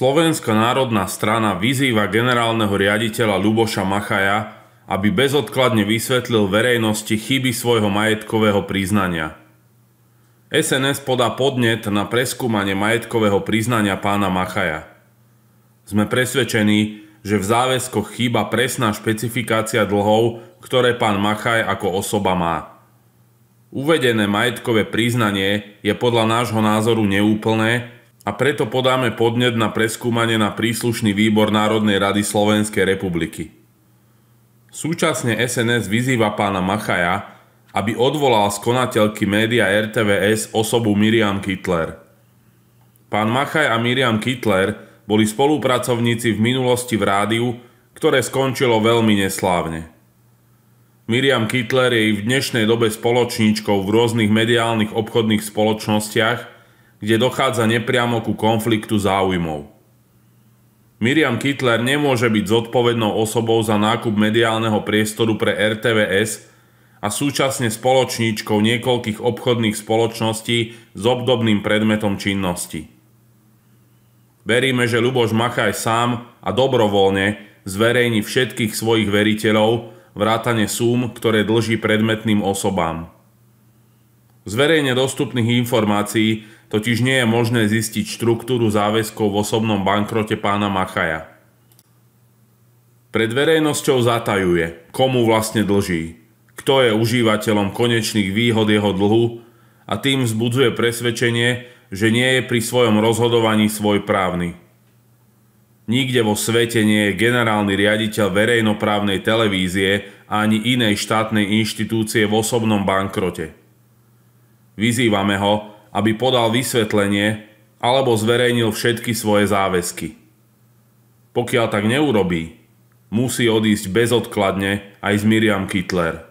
Slovenská národná strana vyzýva generálneho riaditeľa Luboša Machaja, aby bezodkladne vysvetlil verejnosti chyby svojho majetkového priznania. SNS podá podnet na preskúmanie majetkového priznania pána Machaja. Sme presvedčení, že v záväzkoch chýba presná špecifikácia dlhov, ktoré pán Machaj ako osoba má. Uvedené majetkové priznanie je podľa nášho názoru neúplné a preto podáme podnet na preskúmanie na príslušný výbor Národnej rady Slovenskej republiky. Súčasne SNS vyzýva pána Machaja, aby odvolal z konateľky média RTVS osobu Miriam Kittler. Pán Machaj a Miriam Kittler boli spolupracovníci v minulosti v rádiu, ktoré skončilo veľmi neslávne. Miriam Kittler je i v dnešnej dobe spoločníčkou v rôznych mediálnych obchodných spoločnostiach – kde dochádza nepriamo ku konfliktu záujmov. Miriam Kittler nemôže byť zodpovednou osobou za nákup mediálneho priestoru pre RTVS a súčasne spoločníčkou niekoľkých obchodných spoločností s obdobným predmetom činnosti. Veríme, že Luboš Machaj sám a dobrovoľne zverejní všetkých svojich veriteľov vrátane súm, ktoré dlží predmetným osobám. Z verejne dostupných informácií totiž nie je možné zistiť štruktúru záväzkov v osobnom bankrote pána Machaja. Pred verejnosťou zatajuje, komu vlastne dlží, kto je užívateľom konečných výhod jeho dlhu a tým vzbudzuje presvedčenie, že nie je pri svojom rozhodovaní svoj právny. Nikde vo svete nie je generálny riaditeľ verejnoprávnej televízie ani inej štátnej inštitúcie v osobnom bankrote. Vyzývame ho, aby podal vysvetlenie alebo zverejnil všetky svoje záväzky. Pokiaľ tak neurobí, musí odísť bezodkladne aj z Miriam Kittler.